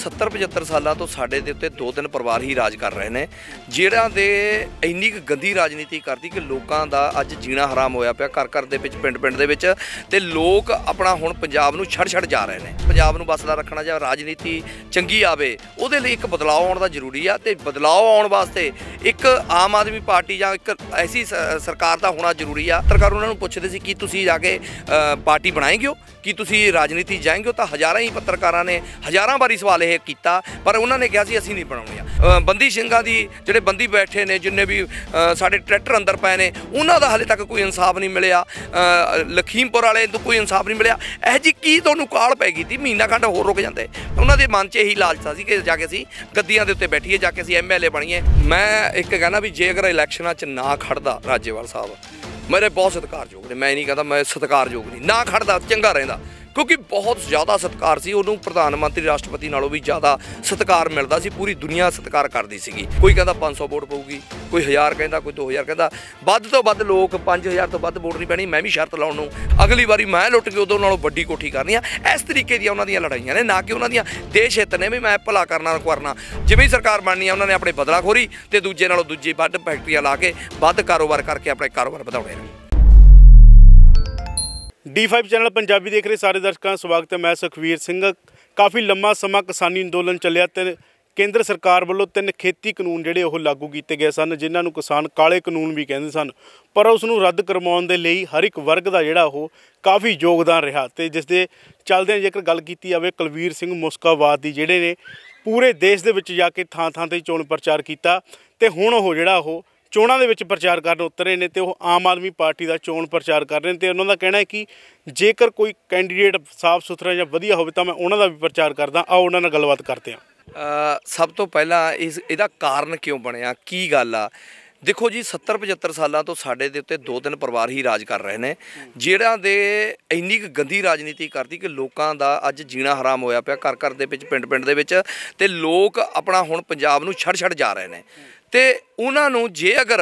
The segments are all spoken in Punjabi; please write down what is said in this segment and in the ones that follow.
70 75 ਸਾਲਾਂ ਤੋਂ ਸਾਡੇ ਦੇ ਉੱਤੇ ਦੋ ਤਿੰਨ ਪਰਿਵਾਰ ਹੀ ਰਾਜ ਕਰ ਰਹੇ ਨੇ ਜਿਹੜਾਂ ਦੇ ਇੰਨੀ ਗੰਦੀ ਰਾਜਨੀਤੀ ਕਰਦੀ ਕਿ ਲੋਕਾਂ ਦਾ ਅੱਜ ਜੀਣਾ ਹਰਾਮ ਹੋਇਆ ਪਿਆ ਘਰ ਘਰ ਦੇ ਵਿੱਚ ਪਿੰਡ ਪਿੰਡ ਦੇ ਵਿੱਚ ਤੇ ਲੋਕ ਆਪਣਾ ਹੁਣ ਪੰਜਾਬ ਨੂੰ ਛੱਡ ਛੱਡ ਜਾ ਰਹੇ ਨੇ ਪੰਜਾਬ ਨੂੰ ਬਸਦਾ ਰੱਖਣਾ ਜਾਂ ਰਾਜਨੀਤੀ ਚੰਗੀ ਆਵੇ ਉਹਦੇ ਲਈ ਇੱਕ ਬਦਲਾਅ ਆਉਣ ਦਾ ਜ਼ਰੂਰੀ ਆ ਤੇ ਬਦਲਾਅ ਆਉਣ ਵਾਸਤੇ ਇੱਕ ਆਮ ਆਦਮੀ ਪਾਰਟੀ ਜਾਂ ਇੱਕ ਐਸੀ ਸਰਕਾਰ ਦਾ ਹੋਣਾ ਜ਼ਰੂਰੀ ਆ ਸਰਕਾਰ ਉਹਨਾਂ ਨੂੰ ਪੁੱਛਦੇ ਸੀ ਕਿ ਤੁਸੀਂ ਜਾ ਕੇ ਪਾਰਟੀ ਬਣਾਏਗੇ ਕਿ ਤੁਸੀਂ ਰਾਜਨੀਤੀ ਜਾਏਗੇ ਤਾਂ ਹਜ਼ਾਰਾਂ ਹੀ ਪੱਤਰਕਾਰਾਂ ਨੇ ਹਜ਼ਾਰਾਂ ਵਾਰੀ ਸਵਾਲ ਇਹ ਕੀਤਾ ਪਰ ਉਹਨਾਂ ਨੇ ਕਿਹਾ ਸੀ ਅਸੀਂ ਨਹੀਂ ਬਣਾਉਣੀਆਂ ਬੰਦੀ ਸਿੰਘਾਂ ਦੀ ਜਿਹੜੇ ਬੰਦੀ ਬੈਠੇ ਨੇ ਜਿੰਨੇ ਵੀ ਸਾਡੇ ਟਰੈਕਟਰ ਅੰਦਰ ਪਏ ਨੇ ਉਹਨਾਂ ਦਾ ਹਾਲੇ ਤੱਕ ਕੋਈ ਇਨਸਾਫ ਨਹੀਂ ਮਿਲਿਆ ਲਖੀਮਪੁਰ ਵਾਲੇ ਤੋਂ ਕੋਈ ਇਨਸਾਫ ਨਹੀਂ ਮਿਲਿਆ ਇਹ ਜੀ ਕੀ ਤੁਹਾਨੂੰ ਕਾਲ ਪੈ ਗਈ ਸੀ ਮਹੀਨਾ ਖੰਡ ਹੋਰ ਰੁਕ ਜਾਂਦੇ ਉਹਨਾਂ ਦੇ ਮਨ 'ਚ ਇਹੀ ਲਾਲਚਾ ਸੀ ਕਿ ਜਾ ਕੇ ਅਸੀਂ ਗੱਦੀਆਂ ਦੇ ਉੱਤੇ ਬੈਠੀਏ ਜਾ ਕੇ ਅਸੀਂ ਐਮਐਲਏ ਬਣੀਏ ਮੈਂ ਇੱਕ ਕਹਿੰਦਾ ਵੀ ਜੇ ਅਗਰ ਇਲੈਕਸ਼ਨਾਂ 'ਚ ਨਾ ਖੜਦਾ ਰਾਜੇਵਾਲ ਸਾਹਿਬ ਮੇਰੇ ਬਹੁਤ ਸਤਿਕਾਰਯੋਗ ਨੇ ਮੈਂ ਨਹੀਂ ਕਹਦਾ ਮੈਂ ਸਤਿਕਾਰਯੋਗ ਨਹੀਂ ਨਾ ਖੜਦਾ ਚੰਗਾ ਰਹਿੰਦਾ ਕਿਉਂਕਿ ਬਹੁਤ ਜ਼ਿਆਦਾ ਸਤਿਕਾਰ ਸੀ ਉਹਨੂੰ ਪ੍ਰਧਾਨ ਮੰਤਰੀ ਰਾਸ਼ਟਰਪਤੀ ਨਾਲੋਂ ਵੀ ਜ਼ਿਆਦਾ ਸਤਿਕਾਰ ਮਿਲਦਾ ਸੀ ਪੂਰੀ ਦੁਨੀਆ ਸਤਿਕਾਰ ਕਰਦੀ ਸੀਗੀ ਕੋਈ ਕਹਿੰਦਾ 500 ਵੋਟ ਪਊਗੀ ਕੋਈ 1000 ਕਹਿੰਦਾ ਕੋਈ 2000 ਕਹਿੰਦਾ ਵੱਧ ਤੋਂ ਵੱਧ ਲੋਕ 5000 ਤੋਂ ਵੱਧ ਵੋਟ ਨਹੀਂ ਪੈਣੀ ਮੈਂ ਵੀ ਸ਼ਰਤ ਲਾਉਣ ਨੂੰ ਅਗਲੀ ਵਾਰੀ ਮੈਂ ਲੁੱਟ ਕੇ ਉਦੋਂ ਨਾਲੋਂ ਵੱਡੀ ਕੋਠੀ ਕਰਨੀ ਆ ਇਸ ਤਰੀਕੇ ਦੀਆਂ ਉਹਨਾਂ ਦੀਆਂ ਲੜਾਈਆਂ ਨੇ ਨਾ ਕਿ ਉਹਨਾਂ ਦੀਆਂ ਦੇਸ਼ ਹਿੱਤ ਨੇ ਵੀ ਮੈਂ ਭਲਾ ਕਰਨਾ ਕਰਨਾ ਜਿਵੇਂ ਹੀ ਸਰਕਾਰ ਬਣਨੀ ਆ ਉਹਨਾਂ ਨੇ ਆਪਣੇ ਬਦਲਾਖੋਰੀ ਤੇ ਦੂਜੇ ਨਾਲੋਂ ਦੂਜੀ ਵੱਡ ਫੈਕਟਰੀਆਂ ਲਾ ਕੇ ਵੱਧ ਕਾਰੋਬਾਰ ਕਰਕੇ ਆਪਣੇ ਕਾਰੋਬਾਰ ਵਧਾਉਣੇ ਨੇ D5 ਚੈਨਲ ਪੰਜਾਬੀ ਦੇਖ ਰਹੇ ਸਾਰੇ ਦਰਸ਼ਕਾਂ ਦਾ ਸਵਾਗਤ ਹੈ ਮੈਂ ਸੁਖਵੀਰ ਸਿੰਘ ਕਾਫੀ ਲੰਮਾ ਸਮਾਂ ਕਿਸਾਨੀ ਅੰਦੋਲਨ ਚੱਲਿਆ ਤੇ ਕੇਂਦਰ ਸਰਕਾਰ ਵੱਲੋਂ ਤਿੰਨ ਖੇਤੀ ਕਾਨੂੰਨ ਜਿਹੜੇ ਉਹ ਲਾਗੂ ਕੀਤੇ ਗਏ ਸਨ ਜਿਨ੍ਹਾਂ ਨੂੰ ਕਿਸਾਨ ਕਾਲੇ ਕਾਨੂੰਨ ਵੀ ਕਹਿੰਦੇ ਸਨ ਪਰ ਉਸ ਨੂੰ ਰੱਦ ਕਰਵਾਉਣ ਦੇ ਲਈ ਹਰ ਇੱਕ ਵਰਗ ਦਾ ਜਿਹੜਾ ਉਹ ਕਾਫੀ ਯੋਗਦਾਨ ਰਿਹਾ ਤੇ ਜਿਸ ਦੇ ਚੱਲਦਿਆਂ ਜੇਕਰ ਗੱਲ ਕੀਤੀ ਜਾਵੇ ਕੁਲਵੀਰ ਸਿੰਘ ਮੁਸਕਾਵਾਦ ਦੀ ਜਿਹੜੇ ਨੇ ਪੂਰੇ ਦੇਸ਼ ਦੇ ਵਿੱਚ ਜਾ ਕੇ ਥਾਂ-ਥਾਂ ਤੇ ਚੋਣ ਪ੍ਰਚਾਰ ਕੀਤਾ ਤੇ ਹੁਣ ਉਹ ਜਿਹੜਾ ਉਹ ਚੋਣਾਂ ਦੇ ਵਿੱਚ ਪ੍ਰਚਾਰ ਕਰਨ ਉਤਰੇ ਨੇ ਤੇ ਉਹ ਆਮ ਆਦਮੀ ਪਾਰਟੀ ਦਾ ਚੋਣ ਪ੍ਰਚਾਰ ਕਰ ਰਹੇ ਨੇ ਤੇ ਉਹਨਾਂ ਦਾ ਕਹਿਣਾ ਹੈ ਕਿ ਜੇਕਰ ਕੋਈ ਕੈਂਡੀਡੇਟ ਸਾਫ਼ ਸੁਥਰਾ ਜਾਂ ਵਧੀਆ ਹੋਵੇ ਤਾਂ ਮੈਂ ਉਹਨਾਂ ਦਾ ਵੀ ਪ੍ਰਚਾਰ ਕਰਦਾ ਆਓ ਉਹਨਾਂ ਨਾਲ ਗੱਲਬਾਤ ਕਰਦੇ ਹਾਂ ਸਭ ਤੋਂ ਪਹਿਲਾਂ ਇਸ ਇਹਦਾ ਕਾਰਨ ਕਿਉਂ ਬਣਿਆ ਕੀ ਗੱਲ ਆ ਦੇਖੋ ਜੀ 70 75 ਸਾਲਾਂ ਤੋਂ ਸਾਡੇ ਦੇ ਉੱਤੇ ਦੋ ਤਿੰਨ ਪਰਿਵਾਰ ਹੀ ਰਾਜ ਕਰ ਰਹੇ ਨੇ ਜਿਹੜਾ ਦੇ ਇੰਨੀ ਗੰਦੀ ਰਾਜਨੀਤੀ ਕਰਦੀ ਕਿ ਲੋਕਾਂ ਦਾ ਅੱਜ ਜੀਣਾ ਹਰਾਮ ਹੋਇਆ ਪਿਆ ਘਰ ਘਰ ਦੇ ਵਿੱਚ ਪਿੰਡ ਪਿੰਡ ਦੇ ਵਿੱਚ ਤੇ ਲੋਕ ਆਪਣਾ ਹੁਣ ਪੰਜਾਬ ਨੂੰ ਛੱਡ ਛੱਡ ਜਾ ਰਹੇ ਨੇ ਤੇ ਉਹਨਾਂ ਨੂੰ ਜੇ ਅਗਰ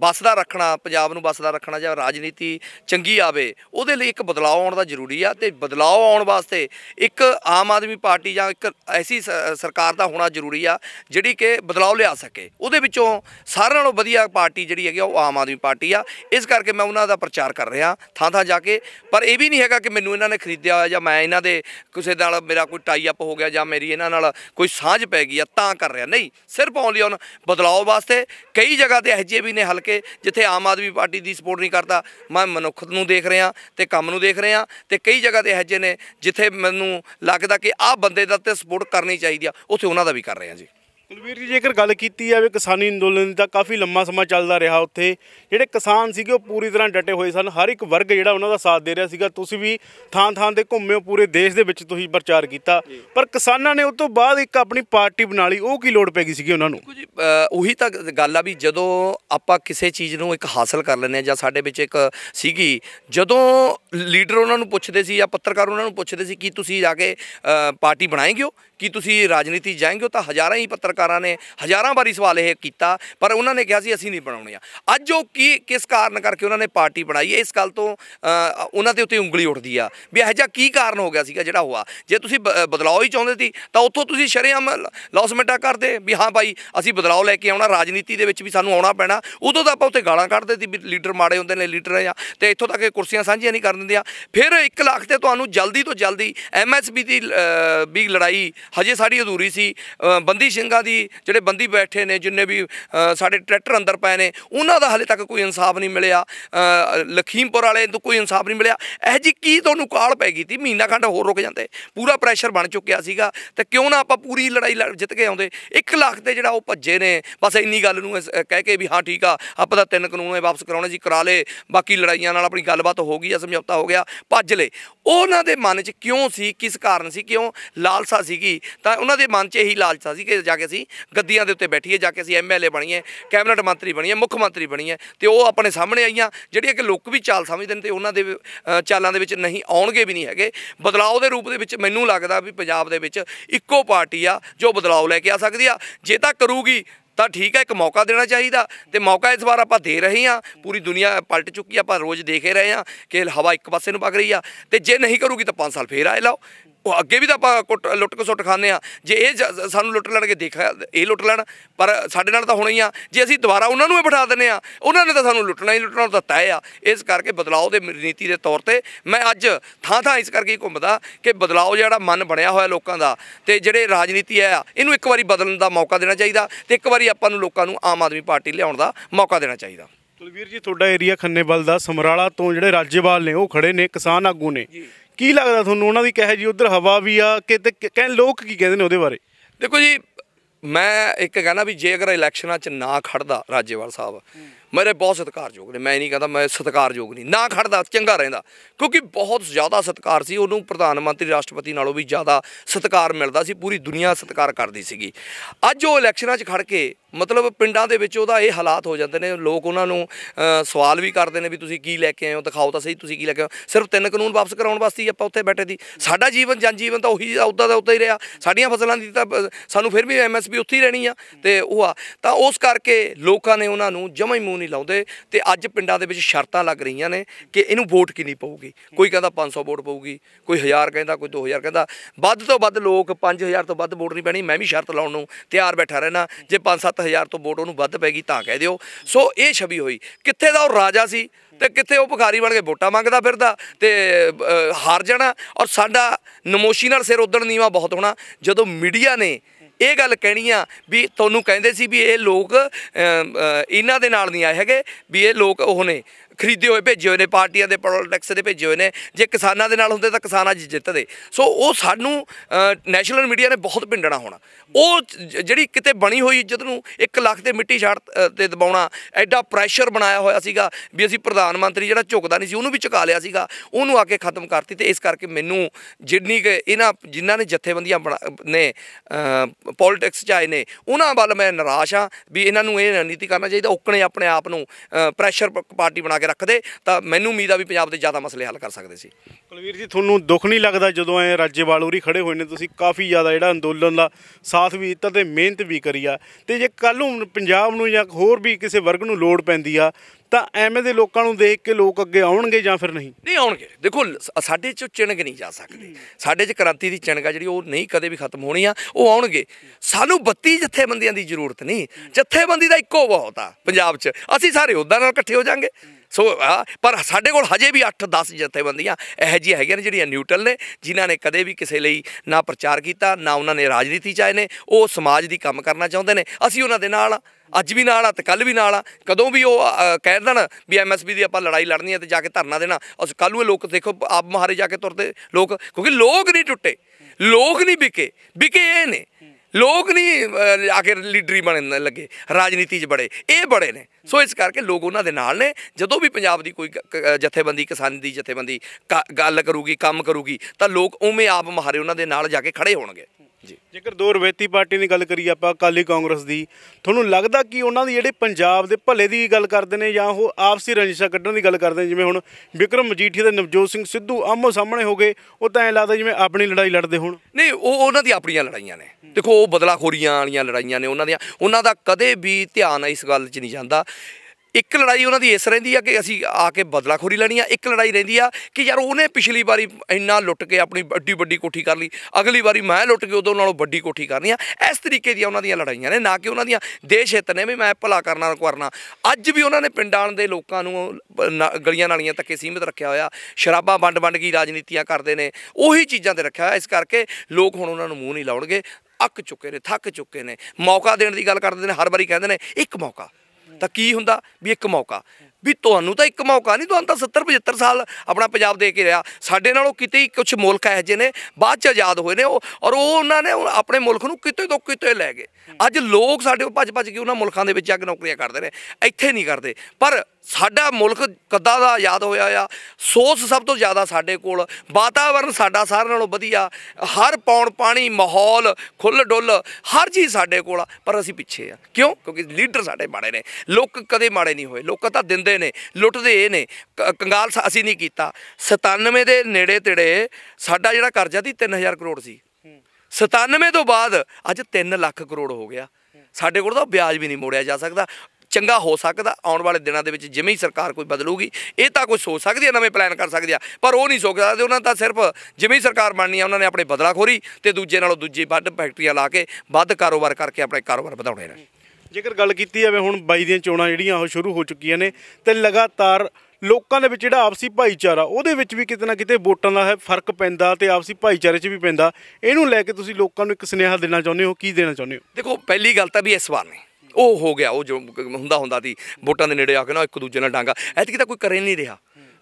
ਬਸਦਾ ਰੱਖਣਾ ਪੰਜਾਬ ਨੂੰ ਬਸਦਾ ਰੱਖਣਾ ਜਾਂ ਰਾਜਨੀਤੀ ਚੰਗੀ ਆਵੇ ਉਹਦੇ ਲਈ ਇੱਕ ਬਦਲਾਅ ਆਉਣ ਦਾ ਜ਼ਰੂਰੀ ਆ ਤੇ ਬਦਲਾਅ ਆਉਣ ਵਾਸਤੇ ਇੱਕ ਆਮ ਆਦਮੀ ਪਾਰਟੀ ਜਾਂ ਇੱਕ ਐਸੀ ਸਰਕਾਰ ਦਾ ਹੋਣਾ ਜ਼ਰੂਰੀ ਆ ਜਿਹੜੀ ਕਿ ਬਦਲਾਅ ਲਿਆ ਸਕੇ ਉਹਦੇ ਵਿੱਚੋਂ ਸਾਰਿਆਂ ਨਾਲੋਂ ਵਧੀਆ ਪਾਰਟੀ ਜਿਹੜੀ ਹੈਗੀ ਉਹ ਆਮ ਆਦਮੀ ਪਾਰਟੀ ਆ ਇਸ ਕਰਕੇ ਮੈਂ ਉਹਨਾਂ ਦਾ ਪ੍ਰਚਾਰ ਕਰ ਰਿਹਾ ਥਾਂ ਥਾਂ ਜਾ ਕੇ ਪਰ ਇਹ ਵੀ ਨਹੀਂ ਹੈਗਾ ਕਿ ਮੈਨੂੰ ਇਹਨਾਂ ਨੇ ਖਰੀਦਿਆ ਹੋਇਆ ਜਾਂ ਮੈਂ ਇਹਨਾਂ ਦੇ ਕਿਸੇ ਨਾਲ ਮੇਰਾ ਕੋਈ ਟਾਈ ਅਪ ਹੋ ਗਿਆ ਜਾਂ ਮੇਰੀ ਇਹਨਾਂ ਨਾਲ ਕੋਈ ਸਾਂਝ ਪੈ ਗਈ ਆ ਤਾਂ ਕਰ ਰਿਹਾ ਨਹੀਂ ਸਿਰਫ ਆਨਲੀ ਉਹਨਾਂ ਬਦਲਾਅ ਵਾਸਤੇ ਕਈ ਜਗ੍ਹਾ ਤੇ ਜੇ ਵੀ ਨੇ ਹਲਕੇ ਜਿੱਥੇ ਆਮ ਆਦਮੀ ਪਾਰਟੀ ਦੀ ਸਪੋਰਟ ਨਹੀਂ ਕਰਦਾ ਮੈਂ ਮਨੁੱਖਤ ਨੂੰ ਦੇਖ ਰਿਹਾ ਤੇ ਕੰਮ ਨੂੰ ਦੇਖ ਰਿਹਾ ਤੇ ਕਈ ਜਗ੍ਹਾ ਤੇ ਹੈਜੇ ਨੇ ਜਿੱਥੇ ਮੈਨੂੰ ਲੱਗਦਾ ਕਿ ਆਹ ਬੰਦੇ ਦਾ ਤੇ ਸਪੋਰਟ ਕਰਨੀ ਚਾਹੀਦੀ ਆ ਉੱਥੇ ਉਹਨਾਂ ਦਾ ਵੀ ਕਰ ਰਹੇ ਆ ਜੀ ਕੁਲਵੀਰ ਜੀ ਜੇਕਰ ਗੱਲ ਕੀਤੀ ਜਾਵੇ ਕਿਸਾਨੀ ਅੰਦੋਲਨ ਦਾ ਕਾਫੀ ਲੰਮਾ ਸਮਾਂ ਚੱਲਦਾ ਰਿਹਾ ਉੱਥੇ ਜਿਹੜੇ ਕਿਸਾਨ ਸੀਗੇ ਉਹ ਪੂਰੀ ਤਰ੍ਹਾਂ ਡਟੇ ਹੋਏ ਸਨ ਹਰ ਇੱਕ ਵਰਗ ਜਿਹੜਾ ਉਹਨਾਂ ਦਾ ਸਾਥ ਦੇ ਰਿਹਾ ਸੀਗਾ ਤੁਸੀਂ ਵੀ ਥਾਂ ਥਾਂ ਤੇ ਘੁੰਮਿਓ ਪੂਰੇ ਦੇਸ਼ ਦੇ ਵਿੱਚ ਤੁਸੀਂ ਪ੍ਰਚਾਰ ਕੀਤਾ ਪਰ ਕਿਸਾਨਾਂ ਨੇ ਉਸ ਤੋਂ ਬਾਅਦ ਇੱਕ ਆਪਣੀ ਪਾਰਟੀ ਬਣਾ ਲਈ ਉਹ ਕੀ ਲੋੜ ਪੈ ਗਈ ਸੀਗੀ ਉਹਨਾਂ ਨੂੰ ਜੀ ਉਹੀ ਤਾਂ ਗੱਲ ਆ ਵੀ ਜਦੋਂ ਆਪਾਂ ਕਿਸੇ ਚੀਜ਼ ਨੂੰ ਇੱਕ ਹਾਸਲ ਕਰ ਲੈਂਦੇ ਆ ਜਾਂ ਸਾਡੇ ਵਿੱਚ ਇੱਕ ਸੀਗੀ ਜਦੋਂ ਲੀਡਰ ਉਹਨਾਂ ਨੂੰ ਪੁੱਛਦੇ ਸੀ ਜਾਂ ਪੱਤਰਕਾਰ ਉਹਨਾਂ ਨੂੰ ਪੁੱਛਦੇ ਸੀ ਕਿ ਤੁਸੀਂ ਜਾ ਕੇ ਪਾਰਟੀ ਬਣਾਏਗੇ ਕਿ ਤੁਸੀਂ ਰਾਜਨੀਤੀ ਜਾਏਗੇ ਤਾਂ ਹਜ਼ਾਰਾਂ ਹੀ ਪੱਤਰ ਸਰਕਾਰਾਂ ਨੇ ਹਜ਼ਾਰਾਂ ਵਾਰੀ ਸਵਾਲ ਇਹ ਕੀਤਾ ਪਰ ਉਹਨਾਂ ਨੇ ਕਿਹਾ ਸੀ ਅਸੀਂ ਨਹੀਂ ਬਣਾਉਣੇ ਆ ਅੱਜ ਉਹ ਕੀ ਕਿਸ ਕਾਰਨ ਕਰਕੇ ਉਹਨਾਂ ਨੇ ਪਾਰਟੀ ਬਣਾਈ ਇਸ ਗੱਲ ਤੋਂ ਉਹਨਾਂ ਦੇ ਉੱਤੇ ਉਂਗਲੀ ਉੱਠਦੀ ਆ ਵੀ ਇਹ ਜਿਹਾ ਕੀ ਕਾਰਨ ਹੋ ਗਿਆ ਸੀਗਾ ਜਿਹੜਾ ਹੋਆ ਜੇ ਤੁਸੀਂ ਬਦਲਾਅ ਹੀ ਚਾਹੁੰਦੇ ਸੀ ਤਾਂ ਉੱਥੋਂ ਤੁਸੀਂ ਸ਼ਰੇਆਮ ਲੌਸਮੈਂਟਾ ਕਰਦੇ ਵੀ ਹਾਂ ਭਾਈ ਅਸੀਂ ਬਦਲਾਅ ਲੈ ਕੇ ਆਉਣਾ ਰਾਜਨੀਤੀ ਦੇ ਵਿੱਚ ਵੀ ਸਾਨੂੰ ਆਉਣਾ ਪੈਣਾ ਉਦੋਂ ਤਾਂ ਆਪਾਂ ਉੱਤੇ ਗਾਲਾਂ ਕੱਢਦੇ ਸੀ ਵੀ ਲੀਡਰ ਮਾੜੇ ਹੁੰਦੇ ਨੇ ਲੀਡਰ ਆ ਤੇ ਇੱਥੋਂ ਤੱਕ ਕੁਰਸੀਆਂ ਸਾਂਝੀਆਂ ਨਹੀਂ ਕਰ ਦਿੰਦੇ ਆ ਫਿਰ 1 ਲੱਖ ਤੇ ਤੁਹਾਨੂੰ ਜਲਦੀ ਤੋਂ ਜਲਦੀ ਐਮਐਸਪੀ ਦੀ ਵੀ ਲੜਾਈ ਹਜੇ ਸਾਡੀ ਅਧੂਰੀ ਸੀ ਬੰਦੀ ਸਿੰਘਾਂ ਦੀ ਜਿਹੜੇ ਬੰਦੀ ਬੈਠੇ ਨੇ ਜਿੰਨੇ ਵੀ ਸਾਡੇ ਟਰੈਕਟਰ ਅੰਦਰ ਪਏ ਨੇ ਉਹਨਾਂ ਦਾ ਹਾਲੇ ਤੱਕ ਕੋਈ ਇਨਸਾਫ ਨਹੀਂ ਮਿਲਿਆ ਲਖੀਮਪੁਰ ਵਾਲੇ ਨੂੰ ਕੋਈ ਇਨਸਾਫ ਨਹੀਂ ਮਿਲਿਆ ਇਹ ਜੀ ਕੀ ਤੁਹਾਨੂੰ ਕਾਲ ਪੈ ਗਈ ਸੀ ਮਹੀਨਾ ਖੰਡ ਹੋਰ ਰੁਕ ਜਾਂਦੇ ਪੂਰਾ ਪ੍ਰੈਸ਼ਰ ਬਣ ਚੁੱਕਿਆ ਸੀਗਾ ਤੇ ਕਿਉਂ ਨਾ ਆਪਾਂ ਪੂਰੀ ਲੜਾਈ ਜਿੱਤ ਕੇ ਆਉਂਦੇ 1 ਲੱਖ ਤੇ ਜਿਹੜਾ ਉਹ ਭੱਜੇ ਨੇ ਬਸ ਇੰਨੀ ਗੱਲ ਨੂੰ ਕਹਿ ਕੇ ਵੀ ਹਾਂ ਠੀਕ ਆ ਆਪਾਂ ਤਾਂ ਤਿੰਨ ਕਾਨੂੰਨ ਵਾਪਸ ਕਰਾਉਣੇ ਜੀ ਕਰਾ ਲੇ ਬਾਕੀ ਲੜਾਈਆਂ ਨਾਲ ਆਪਣੀ ਗੱਲਬਾਤ ਹੋ ਗਈ ਆ ਸਮਝੌਤਾ ਹੋ ਗਿਆ ਭੱਜ ਲੇ ਉਹਨਾਂ ਦੇ ਮਨ 'ਚ ਕਿਉਂ ਸੀ ਕਿਸ ਕਾਰਨ ਸੀ ਕਿਉਂ ਲਾਲਸਾ ਸੀਗੀ ਤਾਂ ਉਹਨਾਂ ਦੇ ਮਨ 'ਚ ਇਹੀ ਲਾਲਸਾ ਸੀ ਕਿ ਜਾ ਕੇ ਅਸੀਂ ਗੱਦੀਆਂ ਦੇ ਉੱਤੇ ਬੈਠੀਏ ਜਾ ਕੇ ਅਸੀਂ ਐਮਐਲਏ ਬਣੀਏ ਕੈਬਨਿਟ ਮੰਤਰੀ ਬਣੀਏ ਮੁੱਖ ਮੰਤਰੀ ਬਣੀਏ ਤੇ ਉਹ ਆਪਣੇ ਸਾਹਮਣੇ ਆਈਆਂ ਜਿਹੜੀਆਂ ਕਿ ਲੋਕ ਵੀ ਚਾਲ ਸਮਝਦੇ ਨੇ ਤੇ ਉਹਨਾਂ ਦੇ ਚਾਲਾਂ ਦੇ ਵਿੱਚ ਨਹੀਂ ਆਉਣਗੇ ਵੀ ਨਹੀਂ ਹੈਗੇ ਬਦਲਾਅ ਦੇ ਰੂਪ ਦੇ ਵਿੱਚ ਮੈਨੂੰ ਲੱਗਦਾ ਵੀ ਪੰਜਾਬ ਦੇ ਵਿੱਚ ਇੱਕੋ ਪਾਰਟੀ ਆ ਜੋ ਬਦਲਾਅ ਲੈ ਕੇ ਆ ਸਕਦੀ ਆ ਜੇ ਤਾਂ ਕਰੂਗੀ ਤਾਂ ਠੀਕ ਹੈ ਇੱਕ ਮੌਕਾ ਦੇਣਾ ਚਾਹੀਦਾ ਤੇ ਮੌਕਾ ਇਸ ਵਾਰ ਆਪਾਂ ਦੇ ਰਹੇ ਹਾਂ ਪੂਰੀ ਦੁਨੀਆ ਪਲਟ ਚੁੱਕੀ ਆ ਆਪਾਂ ਰੋਜ਼ ਦੇਖੇ ਰਹੇ ਹਾਂ ਕਿ ਹਵਾ ਇੱਕ ਪਾਸੇ ਨੂੰ ਵਗ ਰਹੀ ਆ ਤੇ ਜੇ ਨਹੀਂ ਕਰੂਗੀ ਤਾਂ 5 ਸਾਲ ਫੇਰ ਆਏ ਲਾਓ ਉਹ ਅੱਗੇ ਵੀ ਤਾਂ ਆਪਾਂ ਕੁੱਟ ਲੁੱਟ ਕੇ ਸੁੱਟ ਖਾਂਦੇ ਆ ਜੇ ਇਹ ਸਾਨੂੰ ਲੁੱਟ ਲੈਣਗੇ ਦੇਖਿਆ ਇਹ ਲੁੱਟ ਲੈਣ ਪਰ ਸਾਡੇ ਨਾਲ ਤਾਂ ਹੋਣਾ ਹੀ ਆ ਜੇ ਅਸੀਂ ਦੁਬਾਰਾ ਉਹਨਾਂ ਨੂੰ ਹੀ ਬਿਠਾ ਦਿੰਨੇ ਆ ਉਹਨਾਂ ਨੇ ਤਾਂ ਸਾਨੂੰ ਲੁੱਟਣਾ ਹੀ ਲੁੱਟਣਾ ਤਾਂ ਤੈਅ ਆ ਇਸ ਕਰਕੇ ਬਦਲਾਅ ਦੇ ਨੀਤੀ ਦੇ ਤੌਰ ਤੇ ਮੈਂ ਅੱਜ ਥਾਂ ਥਾਂ ਇਸ ਕਰਕੇ ਘੁੰਮਦਾ ਕਿ ਬਦਲਾਅ ਜਿਹੜਾ ਮਨ ਬਣਿਆ ਹੋਇਆ ਲੋਕਾਂ ਦਾ ਤੇ ਜਿਹੜੇ ਰਾਜਨੀਤੀ ਆ ਇਹਨੂੰ ਇੱਕ ਵਾਰੀ ਬਦਲਣ ਦਾ ਮੌਕਾ ਦੇਣਾ ਚਾਹੀਦਾ ਤੇ ਇੱਕ ਵਾਰੀ ਆਪਾਂ ਨੂੰ ਲੋਕਾਂ ਨੂੰ ਆਮ ਆਦਮੀ ਪਾਰਟੀ ਲਿਆਉਣ ਦਾ ਮੌਕਾ ਦੇਣਾ ਚਾਹੀਦਾ ਕੁਲਵੀਰ ਜੀ ਤੁਹਾਡਾ ਏਰੀਆ ਖੰਨੇਵਾਲ ਦਾ ਸਮਰਾਲਾ ਤੋਂ ਜਿਹੜੇ ਰਾਜੇਵਾਲ ਨੇ ਉਹ ਖੜੇ ਨੇ ਕਿਸਾਨ ਆਗੂ ਨੇ ਕੀ ਲੱਗਦਾ ਤੁਹਾਨੂੰ ਉਹਨਾਂ ਦੀ ਕਹੇ ਜੀ ਉਧਰ ਹਵਾ ਵੀ ਆ ਕਿ ਤੇ ਕਹਿੰ ਲੋਕ ਕੀ ਕਹਿੰਦੇ ਨੇ ਉਹਦੇ ਬਾਰੇ ਦੇਖੋ ਜੀ ਮੈਂ ਇੱਕ ਕਹਿੰਦਾ ਵੀ ਜੇ ਅਗਰ ਇਲੈਕਸ਼ਨਾਂ 'ਚ ਨਾ ਖੜਦਾ ਰਾਜੇਵਾਲ ਸਾਹਿਬ ਮੇਰੇ ਬਹੁਤ ਸਤਿਕਾਰਯੋਗ ਨੇ ਮੈਂ ਨਹੀਂ ਕਹਿੰਦਾ ਮੈਂ ਸਤਿਕਾਰਯੋਗ ਨਹੀਂ ਨਾ ਖੜਦਾ ਚੰਗਾ ਰਹਿੰਦਾ ਕਿਉਂਕਿ ਬਹੁਤ ਜ਼ਿਆਦਾ ਸਤਿਕਾਰ ਸੀ ਉਹਨੂੰ ਪ੍ਰਧਾਨ ਮੰਤਰੀ ਰਾਸ਼ਟਰਪਤੀ ਨਾਲੋਂ ਵੀ ਜ਼ਿਆਦਾ ਸਤਿਕਾਰ ਮਿਲਦਾ ਸੀ ਪੂਰੀ ਦੁਨੀਆ ਸਤਿਕਾਰ ਕਰਦੀ ਸੀਗੀ ਅੱਜ ਉਹ ਇਲੈਕਸ਼ਨਾਂ 'ਚ ਖੜ ਕੇ ਮਤਲਬ ਪਿੰਡਾਂ ਦੇ ਵਿੱਚ ਉਹਦਾ ਇਹ ਹਾਲਾਤ ਹੋ ਜਾਂਦੇ ਨੇ ਲੋਕ ਉਹਨਾਂ ਨੂੰ ਸਵਾਲ ਵੀ ਕਰਦੇ ਨੇ ਵੀ ਤੁਸੀਂ ਕੀ ਲੈ ਕੇ ਆਏ ਹੋ ਦਿਖਾਓ ਤਾਂ ਸਹੀ ਤੁਸੀਂ ਕੀ ਲੈ ਕੇ ਆਏ ਸਿਰਫ ਤਿੰਨ ਕਾਨੂੰਨ ਵਾਪਸ ਕਰਾਉਣ ਵਾਸਤੇ ਹੀ ਆਪਾਂ ਉੱਥੇ ਬੈਠੇ ਸੀ ਸਾਡਾ ਜੀਵਨ ਜਨ ਜੀਵਨ ਤਾਂ ਉਹੀ ਉਦਾਂ ਦਾ ਉਦਾਂ ਹੀ ਰਿਹਾ ਸਾਡੀਆਂ ਫਸਲਾਂ ਦੀ ਤਾਂ ਸਾਨੂੰ ਫਿਰ ਵੀ ਐਮਐਸਪੀ ਉੱਥੇ ਹੀ ਰਹਿਣੀ ਆ ਤੇ ਉਹ ਆ ਤਾਂ ਉਸ ਕਰਕੇ ਲੋਕਾਂ ਨੇ ਉਹਨਾਂ ਨੂੰ ਜਮਾਂ ਹੀ ਕਿਉਂ ਨਹੀਂ ਲਾਉਂਦੇ ਤੇ ਅੱਜ ਪਿੰਡਾਂ ਦੇ ਵਿੱਚ ਸ਼ਰਤਾਂ ਲੱਗ ਰਹੀਆਂ ਨੇ ਕਿ ਇਹਨੂੰ ਵੋਟ ਕਿੰਨੀ ਪਊਗੀ ਕੋਈ ਕਹਿੰਦਾ 500 ਵੋਟ ਪਊਗੀ ਕੋਈ 1000 ਕਹਿੰਦਾ ਕੋਈ 2000 ਕਹਿੰਦਾ ਵੱਧ ਤੋਂ ਵੱਧ ਲੋਕ 5000 ਤੋਂ ਵੱਧ ਵੋਟ ਨਹੀਂ ਪੈਣੀ ਮੈਂ ਵੀ ਸ਼ਰਤ ਲਾਉਣ ਨੂੰ ਤਿਆਰ ਬੈਠਾ ਰਹਿਣਾ ਜੇ 5-7000 ਤੋਂ ਵੋਟ ਉਹਨੂੰ ਵੱਧ ਪੈਗੀ ਤਾਂ ਕਹਿ ਦਿਓ ਸੋ ਇਹ ਛਵੀ ਹੋਈ ਕਿੱਥੇ ਦਾ ਉਹ ਰਾਜਾ ਸੀ ਤੇ ਕਿੱਥੇ ਉਹ ਭਿਖਾਰੀ ਬਣ ਕੇ ਵੋਟਾਂ ਮੰਗਦਾ ਫਿਰਦਾ ਤੇ ਹਾਰ ਜਾਣਾ ਔਰ ਸਾਡਾ ਨਮੋਸ਼ੀ ਨਾਲ ਸਿਰ ਉਦੜਨੀਵਾ ਨੀਵਾ ਬਹੁਤ ਹੋਣਾ ਜਦੋਂ ਮੀਡੀਆ ਨੇ ਇਹ ਗੱਲ ਕਹਿਣੀ ਆ ਵੀ ਤੁਹਾਨੂੰ ਕਹਿੰਦੇ ਸੀ ਵੀ ਇਹ ਲੋਕ ਇਹਨਾਂ ਦੇ ਨਾਲ ਨਹੀਂ ਆਏ ਹੈਗੇ ਵੀ ਇਹ ਲੋਕ ਉਹ ਨੇ ਖਰੀਦੇ ਹੋਏ ਭੇਜੇ ਹੋਏ ਨੇ ਪਾਰਟੀਆਂ ਦੇ ਪ੍ਰੋਡਕਟਸ ਦੇ ਭੇਜੇ ਹੋਏ ਨੇ ਜੇ ਕਿਸਾਨਾਂ ਦੇ ਨਾਲ ਹੁੰਦੇ ਤਾਂ ਕਿਸਾਨਾਂ ਜੀ ਜਿੱਤਦੇ ਸੋ ਉਹ ਸਾਨੂੰ ਨੈਸ਼ਨਲ ਮੀਡੀਆ ਨੇ ਬਹੁਤ ਪਿੰਡਣਾ ਹੋਣਾ ਉਹ ਜਿਹੜੀ ਕਿਤੇ ਬਣੀ ਹੋਈ ਇੱਜ਼ਤ ਨੂੰ 1 ਲੱਖ ਤੇ ਮਿੱਟੀ ਛਾੜ ਤੇ ਦਬਾਉਣਾ ਐਡਾ ਪ੍ਰੈਸ਼ਰ ਬਣਾਇਆ ਹੋਇਆ ਸੀਗਾ ਵੀ ਅਸੀਂ ਪ੍ਰਧਾਨ ਮੰਤਰੀ ਜਿਹੜਾ ਝੁਕਦਾ ਨਹੀਂ ਸੀ ਉਹਨੂੰ ਵੀ ਝੁਕਾ ਲਿਆ ਸੀਗਾ ਉਹਨੂੰ ਆ ਕੇ ਖਤਮ ਕਰਤੀ ਤੇ ਇਸ ਕਰਕੇ ਮੈਨੂੰ ਜਿੰਨੀ ਕਿ ਇਹਨਾਂ ਜਿਨ੍ਹਾਂ ਨੇ ਜਥੇਬੰਦੀਆਂ ਨੇ ਪੋਲਿਟਿਕਸ ਚ ਆਏ ਨੇ ਉਹਨਾਂ ਵੱਲ ਮੈਂ ਨਿਰਾਸ਼ ਆ ਵੀ ਇਹਨਾਂ ਨੂੰ ਇਹ ਰਣਨੀਤੀ ਕਰਨਾ ਚਾਹੀਦਾ ਓਕਣੇ ਆਪਣੇ ਆਪ ਨੂੰ ਪ੍ਰੈਸ਼ਰ ਪਾਰਟੀ ਬਣਾ ਕੇ ਕੇ ਰੱਖਦੇ ਤਾਂ ਮੈਨੂੰ ਉਮੀਦ ਆ ਵੀ ਪੰਜਾਬ ਦੇ ਜ਼ਿਆਦਾ ਮਸਲੇ ਹੱਲ ਕਰ ਸਕਦੇ ਸੀ ਕੁਲਵੀਰ ਜੀ ਤੁਹਾਨੂੰ ਦੁੱਖ ਨਹੀਂ ਲੱਗਦਾ ਜਦੋਂ ਐ ਰਾਜੇਵਾਲ ਉਰੀ ਖੜੇ ਹੋਏ ਨੇ ਤੁਸੀਂ ਕਾਫੀ ਜ਼ਿਆਦਾ ਜਿਹੜਾ ਅੰਦੋਲਨ ਦਾ ਸਾਥ ਵੀ ਦਿੱਤਾ ਤੇ ਮਿਹਨਤ ਵੀ ਕਰੀ ਆ ਤੇ ਜੇ ਕੱਲ ਨੂੰ ਪੰਜਾਬ ਨੂੰ ਜਾਂ ਹੋਰ ਵੀ ਕਿਸੇ ਵਰਗ ਨੂੰ ਲੋੜ ਪੈਂਦੀ ਆ ਤਾਂ ਐਵੇਂ ਦੇ ਲੋਕਾਂ ਨੂੰ ਦੇਖ ਕੇ ਲੋਕ ਅੱਗੇ ਆਉਣਗੇ ਜਾਂ ਫਿਰ ਨਹੀਂ ਨਹੀਂ ਆਉਣਗੇ ਦੇਖੋ ਸਾਡੇ ਚੋਂ ਚਿਣਗ ਨਹੀਂ ਜਾ ਸਕਦੇ ਸਾਡੇ ਚ ਕ੍ਰਾਂਤੀ ਦੀ ਚਿਣਗਾ ਜਿਹੜੀ ਉਹ ਨਹੀਂ ਕਦੇ ਵੀ ਖਤਮ ਹੋਣੀ ਆ ਉਹ ਆਉਣਗੇ ਸਾਨੂੰ 32 ਜਥੇਬੰਦੀਆਂ ਦੀ ਜ਼ਰੂਰਤ ਨਹੀਂ ਜਥੇਬੰਦੀ ਦਾ ਇੱਕੋ ਬਹੁਤ ਆ ਪੰਜਾਬ 'ਚ ਅਸੀਂ ਸਾਰੇ ਉਦਾਂ ਨਾਲ ਇਕੱਠੇ ਹੋ ਜਾਾਂਗੇ ਸੋ ਪਰ ਸਾਡੇ ਕੋਲ ਹਜੇ ਵੀ 8-10 ਜਥੇਬੰਦੀਆਂ ਇਹ ਜੀ ਹੈਗੀਆਂ ਨੇ ਜਿਹੜੀਆਂ ਨਿਊਟਰਲ ਨੇ ਜਿਨ੍ਹਾਂ ਨੇ ਕਦੇ ਵੀ ਕਿਸੇ ਲਈ ਨਾ ਪ੍ਰਚਾਰ ਕੀਤਾ ਨਾ ਉਹਨਾਂ ਨੇ ਰਾਜਨੀਤੀ ਆਏ ਨੇ ਉਹ ਸਮਾਜ ਦੀ ਕੰਮ ਕਰਨਾ ਚਾਹੁੰਦੇ ਨੇ ਅਸੀਂ ਉਹਨਾਂ ਦੇ ਨਾਲ ਅੱਜ ਵੀ ਨਾਲ ਆ ਤੇ ਕੱਲ ਵੀ ਨਾਲ ਆ ਕਦੋਂ ਵੀ ਉਹ ਕਹਿ ਦੇਣ ਵੀ ਐਮਐਸਪੀ ਦੀ ਆਪਾਂ ਲੜਾਈ ਲੜਨੀ ਹੈ ਤੇ ਜਾ ਕੇ ਧਰਨਾ ਦੇਣਾ ਉਸ ਕੱਲ ਨੂੰ ਲੋਕ ਦੇਖੋ ਆਪ ਮਹਾਰੇ ਜਾ ਕੇ ਤੁਰਦੇ ਲੋਕ ਕਿਉਂਕਿ ਲੋਕ ਨਹੀਂ ਟੁੱਟੇ ਲੋਕ ਨਹੀਂ ਵਿਕੇ ਵਿਕੇ ਇਹ ਨੇ ਲੋਕ ਨਹੀਂ ਆ ਕੇ ਲੀਡਰੀ ਬਣਨ ਲੱਗੇ ਰਾਜਨੀਤੀ 'ਚ ਬੜੇ ਇਹ ਬੜੇ ਨੇ ਸੋ ਇਸ ਕਰਕੇ ਲੋਕ ਉਹਨਾਂ ਦੇ ਨਾਲ ਨੇ ਜਦੋਂ ਵੀ ਪੰਜਾਬ ਦੀ ਕੋਈ ਜਥੇਬੰਦੀ ਕਿਸਾਨ ਦੀ ਜਥੇਬੰਦੀ ਗੱਲ ਕਰੂਗੀ ਕੰਮ ਕਰੂਗੀ ਤਾਂ ਲੋਕ ਉਵੇਂ ਆਪ ਮਹਾਰੇ ਉਹਨਾਂ ਦੇ ਨਾਲ ਜਾ ਕੇ ਖੜੇ ਹੋਣਗੇ ਜੇਕਰ ਦੋ ਰਵੈਤੀ ਪਾਰਟੀ ਦੀ ਗੱਲ ਕਰੀ ਆਪਾਂ ਅਕਾਲੀ ਕਾਂਗਰਸ ਦੀ ਤੁਹਾਨੂੰ ਲੱਗਦਾ ਕਿ ਉਹਨਾਂ ਦੀ ਜਿਹੜੇ ਪੰਜਾਬ ਦੇ ਭਲੇ ਦੀ ਗੱਲ ਕਰਦੇ ਨੇ ਜਾਂ ਉਹ ਆਪਸੀ ਰੰਜਿਸ਼ਾ ਕੱਢਣ ਦੀ ਗੱਲ ਕਰਦੇ ਨੇ ਜਿਵੇਂ ਹੁਣ ਵਿਕਰਮ ਮਜੀਠੀਆ ਤੇ ਨਵਜੋਤ ਸਿੰਘ ਸਿੱਧੂ ਆਮੋ ਸਾਹਮਣੇ ਹੋ ਗਏ ਉਹ ਤਾਂ ਐ ਲੱਗਦਾ ਜਿਵੇਂ ਆਪਣੀ ਲੜਾਈ ਲੜਦੇ ਹੋਣ ਨਹੀਂ ਉਹ ਉਹਨਾਂ ਦੀ ਆਪਣੀਆਂ ਲੜਾਈਆਂ ਨੇ ਦੇਖੋ ਉਹ ਬਦਲਾਖੋਰੀਆਂ ਵਾਲੀਆਂ ਲੜਾਈਆਂ ਨੇ ਉਹਨਾਂ ਦੀਆਂ ਉਹਨਾਂ ਦਾ ਕਦੇ ਵੀ ਧਿਆਨ ਇਸ ਗੱਲ 'ਚ ਨਹੀਂ ਜਾਂਦਾ ਇੱਕ ਲੜਾਈ ਉਹਨਾਂ ਦੀ ਇਸ ਰਹਿੰਦੀ ਆ ਕਿ ਅਸੀਂ ਆ ਕੇ ਬਦਲਾਖੋਰੀ ਲੈਣੀ ਆ ਇੱਕ ਲੜਾਈ ਰਹਿੰਦੀ ਆ ਕਿ ਯਾਰ ਉਹਨੇ ਪਿਛਲੀ ਵਾਰੀ ਇੰਨਾ ਲੁੱਟ ਕੇ ਆਪਣੀ ਵੱਡੀ ਵੱਡੀ ਕੋਠੀ ਕਰ ਲਈ ਅਗਲੀ ਵਾਰੀ ਮੈਂ ਲੁੱਟ ਕੇ ਉਦੋਂ ਨਾਲੋਂ ਵੱਡੀ ਕੋਠੀ ਕਰਨੀ ਆ ਇਸ ਤਰੀਕੇ ਦੀਆਂ ਉਹਨਾਂ ਦੀਆਂ ਲੜਾਈਆਂ ਨੇ ਨਾ ਕਿ ਉਹਨਾਂ ਦੀਆਂ ਦੇਸ਼ ਹਿੱਤ ਨੇ ਵੀ ਮੈਂ ਭਲਾ ਕਰਨਾ ਕਰਨਾ ਅੱਜ ਵੀ ਉਹਨਾਂ ਨੇ ਪਿੰਡਾਂ ਦੇ ਲੋਕਾਂ ਨੂੰ ਗਲੀਆਂ ਨਾਲੀਆਂ ਤੱਕੇ ਸੀਮਿਤ ਰੱਖਿਆ ਹੋਇਆ ਸ਼ਰਾਬਾਂ ਵੰਡ ਵੰਡ ਕੇ ਰਾਜਨੀਤੀਆਂ ਕਰਦੇ ਨੇ ਉਹੀ ਚੀਜ਼ਾਂ ਤੇ ਰੱਖਿਆ ਇਸ ਕਰਕੇ ਲੋਕ ਹੁਣ ਉਹਨਾਂ ਨੂੰ ਮੂੰਹ ਨਹੀਂ ਲਾਉਣਗੇ ਅੱਕ ਚੁੱਕੇ ਨੇ ਥੱਕ ਚੁੱਕੇ ਨੇ ਮੌਕਾ ਦੇਣ ਦੀ ਗੱਲ ਕਰਦੇ ਨੇ ਹਰ ਵਾਰੀ ਕਹਿੰਦੇ ਨੇ ਇੱਕ ਮੌਕਾ ਤਾਂ ਕੀ ਹੁੰਦਾ ਵੀ ਇੱਕ ਮੌਕਾ ਵੀ ਤੁਹਾਨੂੰ ਤਾਂ ਇੱਕ ਮੌਕਾ ਨਹੀਂ ਤੁਹਾਨੂੰ ਤਾਂ 70 75 ਸਾਲ ਆਪਣਾ ਪੰਜਾਬ ਦੇ ਕੇ ਰਿਹਾ ਸਾਡੇ ਨਾਲੋਂ ਕਿਤੇ ਹੀ ਕੁਝ ਮੁਲਕ ਇਹ ਜਿਹੇ ਨੇ ਬਾਅਦ ਚ ਆਜ਼ਾਦ ਹੋਏ ਨੇ ਉਹ ਔਰ ਉਹ ਉਹਨਾਂ ਨੇ ਆਪਣੇ ਮੁਲਕ ਨੂੰ ਕਿਤੇ ਤੋਂ ਕਿਤੇ ਲੈ ਗਏ ਅੱਜ ਲੋਕ ਸਾਡੇ ਭੱਜ ਭੱਜ ਕੇ ਉਹਨਾਂ ਮੁਲਕਾਂ ਦੇ ਵਿੱਚ ਜਾ ਕੇ ਨੌਕਰੀਆਂ ਕਰਦੇ ਨੇ ਇੱਥੇ ਨਹੀਂ ਕਰਦੇ ਪਰ ਸਾਡਾ ਮੁਲਕ ਕੱਦਾ ਦਾ ਆਜ਼ਾਦ ਹੋਇਆ ਆ ਸੋਸ ਸਭ ਤੋਂ ਜ਼ਿਆਦਾ ਸਾਡੇ ਕੋਲ ਵਾਤਾਵਰਨ ਸਾਡਾ ਸਾਰਿਆਂ ਨਾਲੋਂ ਵਧੀਆ ਹਰ ਪੌਣ ਪਾਣੀ ਮਾਹੌਲ ਖੁੱਲ ਡੁੱਲ ਹਰ ਚੀਜ਼ ਸਾਡੇ ਕੋਲ ਆ ਪਰ ਅਸੀਂ ਪਿੱਛੇ ਆ ਕਿਉਂ ਕਿਉਂਕਿ ਲੀਡਰ ਸਾਡੇ ਮਾੜੇ ਨੇ ਲੋਕ ਕਦੇ ਮਾੜੇ ਨਹੀਂ ਹੋਏ ਲੋਕ ਤਾਂ ਦਿੰਦੇ ਲੁੱਟਦੇ ਨੇ ਲੁੱਟਦੇ ਨੇ ਕੰਗਾਲ ਅਸੀਂ ਨਹੀਂ ਕੀਤਾ 97 ਦੇ ਨੇੜੇ ਤੇੜੇ ਸਾਡਾ ਜਿਹੜਾ ਕਰਜ਼ਾ ਸੀ 3000 ਕਰੋੜ ਸੀ 97 ਤੋਂ ਬਾਅਦ ਅੱਜ 3 ਲੱਖ ਕਰੋੜ ਹੋ ਗਿਆ ਸਾਡੇ ਕੋਲ ਤਾਂ ਵਿਆਜ ਵੀ ਨਹੀਂ ਮੋੜਿਆ ਜਾ ਸਕਦਾ ਚੰਗਾ ਹੋ ਸਕਦਾ ਆਉਣ ਵਾਲੇ ਦਿਨਾਂ ਦੇ ਵਿੱਚ ਜਿਵੇਂ ਹੀ ਸਰਕਾਰ ਕੋਈ ਬਦਲੂਗੀ ਇਹ ਤਾਂ ਕੋਈ ਸੋਚ ਸਕਦੀ ਹੈ ਨਵੇਂ ਪਲਾਨ ਕਰ ਸਕਦੀ ਆ ਪਰ ਉਹ ਨਹੀਂ ਸੋਚ ਸਕਦੇ ਉਹਨਾਂ ਤਾਂ ਸਿਰਫ ਜਿਵੇਂ ਹੀ ਸਰਕਾਰ ਬਣਨੀ ਆ ਉਹਨਾਂ ਨੇ ਆਪਣੇ ਬਦਲਾਖੋਰੀ ਤੇ ਦੂਜੇ ਨਾਲੋਂ ਦੂਜੀ ਵੱਡ ਫੈਕਟਰੀਆਂ ਲਾ ਕੇ ਵੱਧ ਕਾਰੋਬਾਰ ਕਰਕੇ ਆਪਣੇ ਕਾਰੋਬਾਰ ਵਧਾਉਣੇ ਨੇ ਜੇਕਰ ਗੱਲ ਕੀਤੀ ਜਾਵੇ ਹੁਣ 22 ਦੀਆਂ ਚੋਣਾਂ ਜਿਹੜੀਆਂ ਉਹ ਸ਼ੁਰੂ ਹੋ ਚੁੱਕੀਆਂ ਨੇ ਤੇ ਲਗਾਤਾਰ ਲੋਕਾਂ ਦੇ ਵਿੱਚ ਜਿਹੜਾ ਆਪਸੀ ਭਾਈਚਾਰਾ ਉਹਦੇ ਵਿੱਚ ਵੀ ਕਿਤੇ ਨਾ ਕਿਤੇ ਵੋਟਾਂ ਦਾ ਫਰਕ ਪੈਂਦਾ ਤੇ ਆਪਸੀ ਭਾਈਚਾਰੇ 'ਚ ਵੀ ਪੈਂਦਾ ਇਹਨੂੰ ਲੈ ਕੇ ਤੁਸੀਂ ਲੋਕਾਂ ਨੂੰ ਇੱਕ ਸੁਨੇਹਾ ਦੇਣਾ ਚਾਹੁੰਦੇ ਹੋ ਕੀ ਦੇਣਾ ਚਾਹੁੰਦੇ ਹੋ ਦੇਖੋ ਪਹਿਲੀ ਗੱਲ ਤਾਂ ਵੀ ਇਸ ਵਾਰ ਨੇ ਉਹ ਹੋ ਗਿਆ ਉਹ ਜੋ ਹੁੰਦਾ ਹੁੰਦਾ ਸੀ ਵੋਟਾਂ ਦੇ ਨੇੜੇ ਆ ਕੇ ਨਾ ਇੱਕ ਦੂਜੇ ਨਾਲ ਡਾਂਗਾ ਐਤਕੀ ਤਾਂ ਕੋਈ ਕਰੇ ਨਹੀਂ ਰਿਹਾ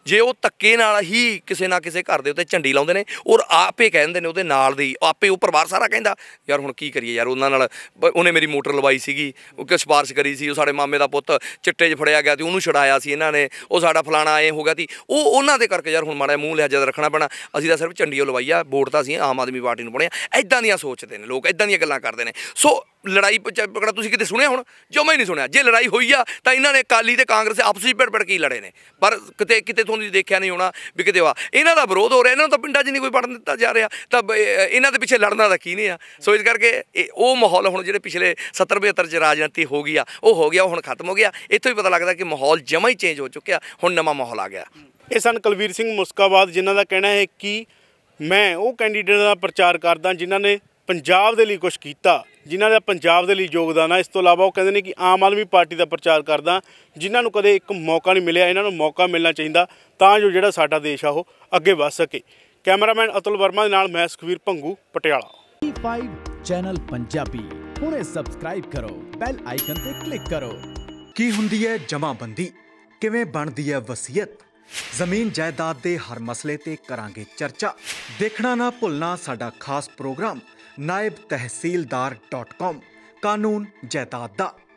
ਜੇ ਉਹ ਤੱਕੇ ਨਾਲ ਹੀ ਕਿਸੇ ਨਾ ਕਿਸੇ ਘਰ ਦੇ ਉੱਤੇ ਝੰਡੀ ਲਾਉਂਦੇ ਨੇ ਔਰ ਆਪੇ ਕਹਿ ਦਿੰਦੇ ਨੇ ਉਹਦੇ ਨਾਲ ਦੀ ਆਪੇ ਉਹ ਪਰਿਵਾਰ ਸਾਰਾ ਕਹਿੰਦਾ ਯਾਰ ਹੁਣ ਕੀ ਕਰੀਏ ਯਾਰ ਉਹਨਾਂ ਨਾਲ ਉਹਨੇ ਮੇਰੀ ਮੋਟਰ ਲਵਾਈ ਸੀਗੀ ਉਹ ਕਿ ਸਪਾਰਸ਼ ਕਰੀ ਸੀ ਉਹ ਸਾਡੇ ਮਾਮੇ ਦਾ ਪੁੱਤ ਚਿੱਟੇ 'ਚ ਫੜਿਆ ਗਿਆ ਤੇ ਉਹਨੂੰ ਛਡਾਇਆ ਸੀ ਇਹਨਾਂ ਨੇ ਉਹ ਸਾਡਾ ਫਲਾਣਾ ਐ ਹੋ ਗਿਆ ਸੀ ਉਹ ਉਹਨਾਂ ਦੇ ਕਰਕੇ ਯਾਰ ਹੁਣ ਮਾੜਾ ਮੂੰਹ ਲਿਆ ਜਦ ਰੱਖਣਾ ਪੈਣਾ ਅਸੀਂ ਤਾਂ ਸਿਰਫ ਝੰਡੀ ਲਵਾਈ ਆ ਵੋਟ ਤਾਂ ਅਸੀਂ ਆਮ ਆਦਮੀ ਪਾਰਟੀ ਨੂੰ ਪੜਿਆ ਐਦਾਂ ਦੀਆਂ ਸੋਚਦੇ ਨੇ ਲੋਕ ਐਦਾਂ ਦੀਆਂ ਗੱਲਾਂ ਕਰਦੇ ਨੇ ਸੋ ਲੜਾਈ ਪਕੜਾ ਤੁਸੀਂ ਕਿਤੇ ਸੁਣਿਆ ਹੁਣ ਜੋ ਮੈਂ ਨਹੀਂ ਸੁਣਿਆ ਜੇ ਲੜਾਈ ਹੋਈ ਆ ਤਾਂ ਇਹਨਾਂ ਨੇ ਕਾਲੀ ਤੇ ਕਾਂਗਰਸ ਆਪਸ ਵਿੱਚ ਭਿੜ ਕੇ ਲੜੇ ਨੇ ਪਰ ਕਿਤੇ ਕਿਤੇ ਤੁਹਾਨੂੰ ਦੇਖਿਆ ਨਹੀਂ ਹੋਣਾ ਵੀ ਕਿਤੇ ਵਾ ਇਹਨਾਂ ਦਾ ਵਿਰੋਧ ਹੋ ਰਿਹਾ ਇਹਨਾਂ ਨੂੰ ਤਾਂ ਪਿੰਡਾਂ 'ਚ ਨਹੀਂ ਕੋਈ ਪੜਨ ਦਿੱਤਾ ਜਾ ਰਿਹਾ ਤਾਂ ਇਹਨਾਂ ਦੇ ਪਿੱਛੇ ਲੜਨਾ ਦਾ ਕੀ ਨਹੀਂ ਆ ਸੋ ਇਸ ਕਰਕੇ ਉਹ ਮਾਹੌਲ ਹੁਣ ਜਿਹੜੇ ਪਿਛਲੇ 70 72 'ਚ ਰਾਜਨੀਤੀ ਹੋ ਗਈ ਆ ਉਹ ਹੋ ਗਿਆ ਹੁਣ ਖਤਮ ਹੋ ਗਿਆ ਇੱਥੋਂ ਹੀ ਪਤਾ ਲੱਗਦਾ ਕਿ ਮਾਹੌਲ ਜਮਾ ਹੀ ਚੇਂਜ ਹੋ ਚੁੱਕਿਆ ਹੁਣ ਨਵਾਂ ਮਾਹੌਲ ਆ ਗਿਆ ਇਹ ਸਨ ਕੁਲਵੀਰ ਸਿੰਘ ਮੁਸਕਾਬਾਦ ਜਿਨ੍ਹਾਂ ਦਾ ਕਹਿਣਾ ਹੈ ਕਿ ਮੈਂ ਉਹ ਕੈਂਡੀਡੇਟ ਦਾ ਪ੍ਰਚਾਰ ਕਰਦਾ ਜਿਨ੍ਹਾਂ ਨੇ ਪੰਜਾਬ ਦੇ ਲਈ ਕੁਝ ਕੀਤਾ ਜਿਨ੍ਹਾਂ ਦਾ ਪੰਜਾਬ ਦੇ ਲਈ ਯੋਗਦਾਨ ਆ ਇਸ ਤੋਂ ਇਲਾਵਾ ਉਹ ਕਹਿੰਦੇ ਨੇ ਕਿ ਆਮ ਆਦਮੀ ਪਾਰਟੀ ਦਾ ਪ੍ਰਚਾਰ ਕਰਦਾ ਜਿਨ੍ਹਾਂ ਨੂੰ ਕਦੇ ਇੱਕ ਮੌਕਾ ਨਹੀਂ ਮਿਲਿਆ ਇਹਨਾਂ ਨੂੰ ਮੌਕਾ ਮਿਲਣਾ ਚਾਹੀਦਾ ਤਾਂ ਜੋ ਜਿਹੜਾ ਸਾਡਾ ਦੇਸ਼ ਆ ਉਹ ਅੱਗੇ ਵਧ ਸਕੇ ਕੈਮਰਾਮੈਨ ਅਤੁਲ ਵਰਮਾ ਦੇ ਨਾਲ ਮੈਂ ਸੁਖਵੀਰ ਭੰਗੂ ਪਟਿਆਲਾ 5 ਚੈਨਲ ਪੰਜਾਬੀ ਹੁਣੇ ਸਬਸਕ੍ਰਾਈਬ ਕਰੋ ਬੈਲ ਆਈਕਨ ਤੇ ਕਲਿੱਕ ਕਰੋ ਕੀ ਹੁੰਦੀ ਹੈ ਜਮਾਬੰਦੀ ਕਿਵੇਂ ਬਣਦੀ ਹੈ ਵਸੀਅਤ ਜ਼ਮੀਨ ਜਾਇਦਾਦ ਦੇ ਹਰ ਮਸਲੇ ਤੇ ਕਰਾਂਗੇ ਚਰਚਾ ਦੇਖਣਾ ਨਾ ਭੁੱਲਣਾ ਸਾਡਾ ਖਾਸ ਪ੍ਰੋਗਰਾਮ naibtehsildar.com ਕਾਨੂੰਨ ਜਾਇਦਾਦ ਦਾ